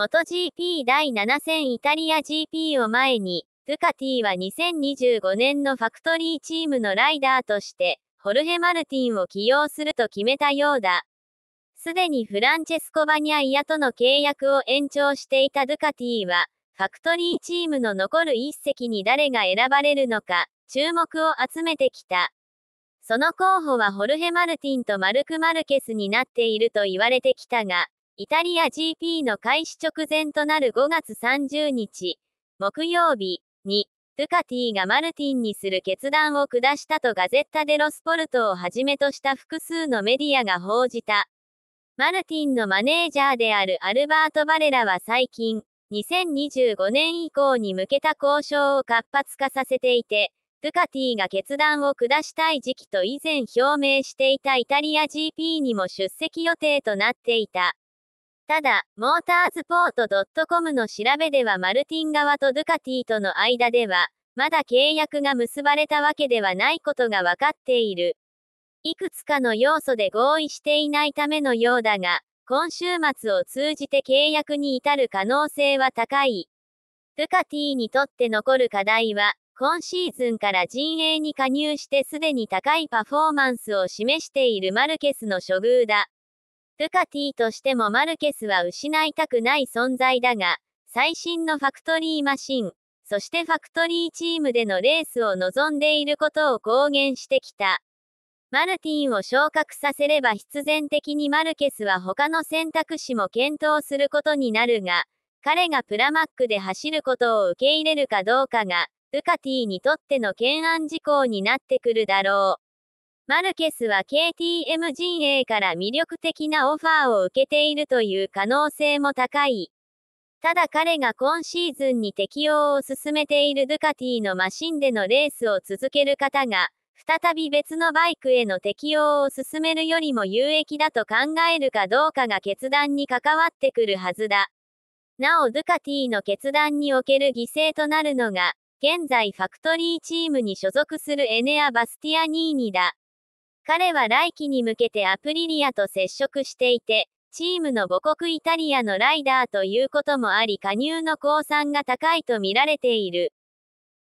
MotoGP 第7戦イタリア GP を前に、ドゥカティは2025年のファクトリーチームのライダーとして、ホルヘ・マルティンを起用すると決めたようだ。すでにフランチェスコ・バニャイアとの契約を延長していたドゥカティは、ファクトリーチームの残る一席に誰が選ばれるのか、注目を集めてきた。その候補はホルヘ・マルティンとマルク・マルケスになっていると言われてきたが、イタリア GP の開始直前となる5月30日、木曜日に、ドゥカティがマルティンにする決断を下したとガゼッタ・デ・ロスポルトをはじめとした複数のメディアが報じた。マルティンのマネージャーであるアルバート・バレラは最近、2025年以降に向けた交渉を活発化させていて、ドゥカティが決断を下したい時期と以前表明していたイタリア GP にも出席予定となっていた。ただ、モータースポート .com の調べではマルティン側とドゥカティとの間では、まだ契約が結ばれたわけではないことが分かっている。いくつかの要素で合意していないためのようだが、今週末を通じて契約に至る可能性は高い。ドゥカティにとって残る課題は、今シーズンから陣営に加入してすでに高いパフォーマンスを示しているマルケスの処遇だ。ルカティとしてもマルケスは失いたくない存在だが、最新のファクトリーマシン、そしてファクトリーチームでのレースを望んでいることを公言してきた。マルティンを昇格させれば必然的にマルケスは他の選択肢も検討することになるが、彼がプラマックで走ることを受け入れるかどうかが、ルカティにとっての懸案事項になってくるだろう。マルケスは KTM 陣営から魅力的なオファーを受けているという可能性も高い。ただ彼が今シーズンに適用を進めているドゥカティのマシンでのレースを続ける方が、再び別のバイクへの適用を進めるよりも有益だと考えるかどうかが決断に関わってくるはずだ。なおドゥカティの決断における犠牲となるのが、現在ファクトリーチームに所属するエネア・バスティアニーニだ。彼は来季に向けてアプリリアと接触していて、チームの母国イタリアのライダーということもあり加入の公算が高いと見られている。